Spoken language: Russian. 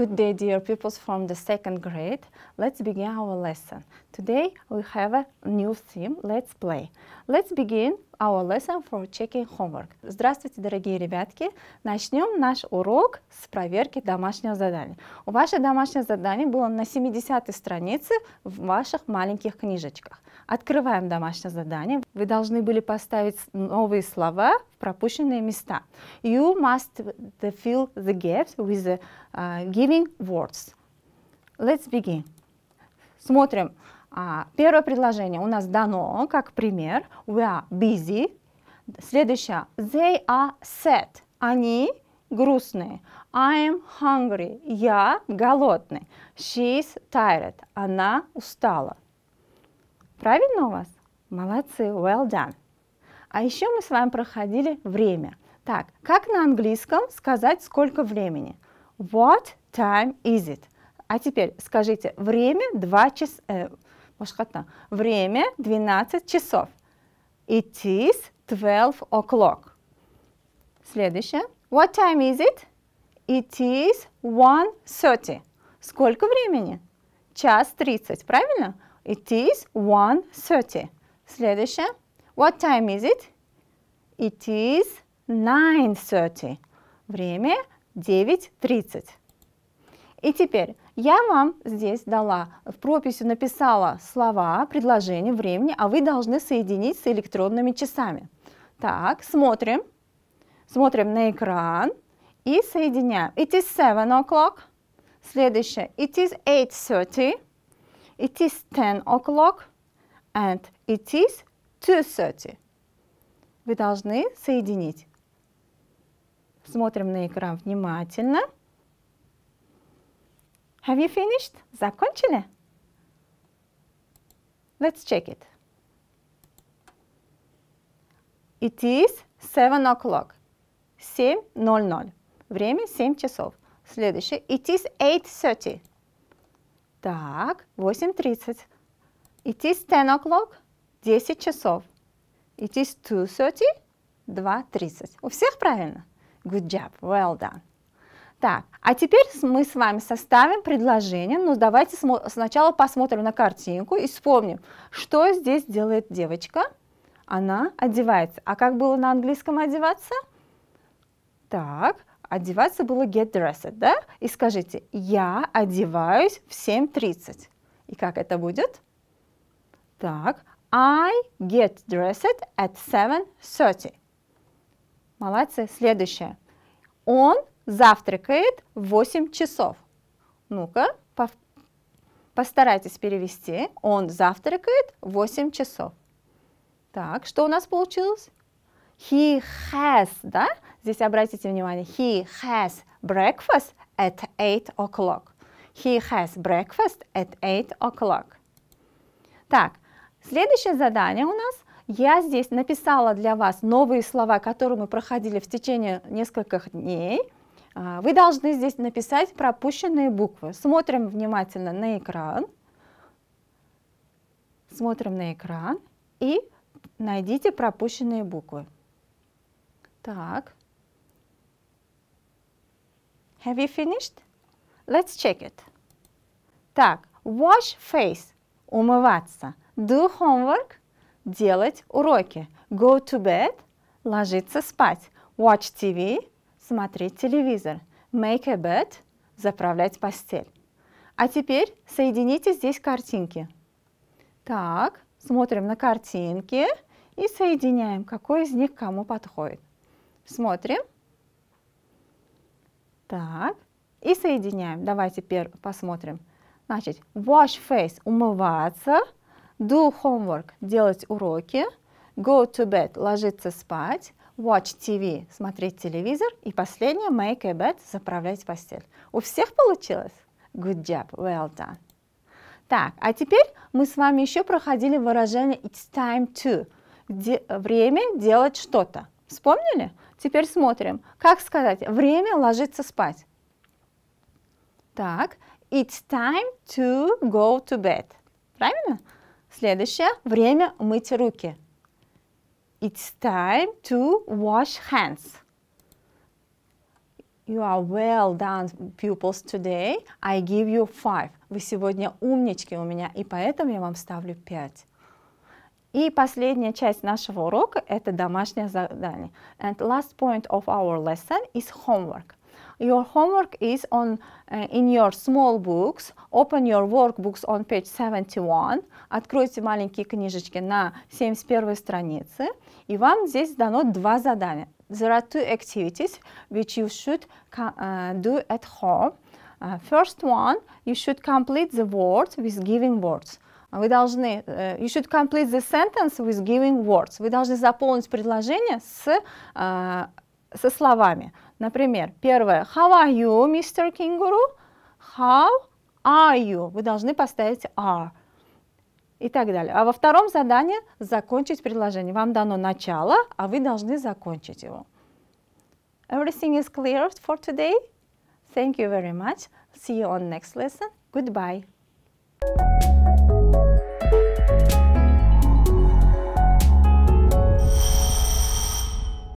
Good day, dear pupils from the second grade. Let's begin our lesson. Today we have a new theme, Let's Play. Let's begin our lesson for checking homework. Здравствуйте, дорогие ребятки! Начнем наш урок с проверки домашнего задания. У ваше домашнее задание было на 70 странице в ваших маленьких книжечках. Открываем домашнее задание. Вы должны были поставить новые слова в пропущенные места. You must fill the gaps with the, э, uh, giving words. Let's begin. Смотрим. А, первое предложение у нас дано как пример. We are busy. Следующее. They are sad. Они грустные. I am hungry. Я голодный. She is tired. Она устала. Правильно у вас? Молодцы. Well done. А еще мы с вами проходили время. Так, как на английском сказать, сколько времени? What time is it? А теперь скажите время 2 часа... Э, башката. Время 12 часов. It is 12 o'clock. Следующее. What time is it? It is 1.30. Сколько времени? Час 30, правильно? It is 1.30. Следующее. What time is it? It is 9.30. Время 9.30. И теперь я вам здесь дала, в прописи написала слова, предложение, времени, а вы должны соединить с электронными часами. Так, смотрим. Смотрим на экран и соединяем. It is 7 o'clock. Следующее. It is 8.30. It is 10 o'clock. And it is 2.30. Вы должны соединить. Смотрим на экран внимательно. Have you finished? Закончили? Let's check it. It is 7 o'clock. 7.00. Время 7 часов. Следующее. It is 8.30. Так, 8.30. It is 10 o'clock. 10 часов. It is 2.30. 2.30. У всех правильно? Good job. Well done. Так, а теперь мы с вами составим предложение, но ну, давайте сначала посмотрим на картинку и вспомним, что здесь делает девочка. Она одевается. А как было на английском одеваться? Так, одеваться было get dressed, да? И скажите, я одеваюсь в 7.30. И как это будет? Так, I get dressed at 7.30. Молодцы. Следующее. Он завтракает в 8 часов. Ну-ка, постарайтесь перевести. Он завтракает в 8 часов. Так, что у нас получилось? He has, да? Здесь обратите внимание, he has breakfast at 8 o'clock. He has breakfast at 8 o'clock. Так, следующее задание у нас. Я здесь написала для вас новые слова, которые мы проходили в течение нескольких дней. А, вы должны здесь написать пропущенные буквы. Смотрим внимательно на экран. Смотрим на экран и найдите пропущенные буквы. Так. Have you finished? Let's check it. Так, wash face – умываться. Do homework – делать уроки. Go to bed – ложиться спать. Watch TV – смотреть телевизор. Make a bed – заправлять постель. А теперь соедините здесь картинки. Так, смотрим на картинки и соединяем, какой из них кому подходит. Смотрим. Так, и соединяем. Давайте посмотрим. Значит, wash face – умываться, do homework – делать уроки – go to bed – ложиться спать, watch TV – смотреть телевизор, и последнее – make a bed – заправлять постель. У всех получилось? Good job, well done. Так, а теперь мы с вами еще проходили выражение it's time to, где время делать что-то. Вспомнили? Теперь смотрим, как сказать время ложиться спать. Так, it's time to go to bed. Правильно? Следующее, время мыть руки. It's time to wash hands. You are well done, pupils, today. I give you five. Вы сегодня умнички у меня, и поэтому я вам ставлю пять. И последняя часть нашего урока – это домашнее задание. And last point of our lesson is homework your homework is on uh, in your small books. Open your workbooks on page 71. Откройте маленькие книжечки на 71 странице. И вам здесь дано два задания. There are two activities which you should uh, do at home. Uh, first one, you should complete the words with giving words. Вы должны, you should complete the sentence with giving words. Вы должны заполнить предложение с, со словами. Например, первое How are you, Mr. Kangaroo? How are you? Вы должны поставить are и так далее. А во втором задании закончить предложение. Вам дано начало, а вы должны закончить его. Everything is clear for today. Thank you very much. See you on next lesson. Goodbye.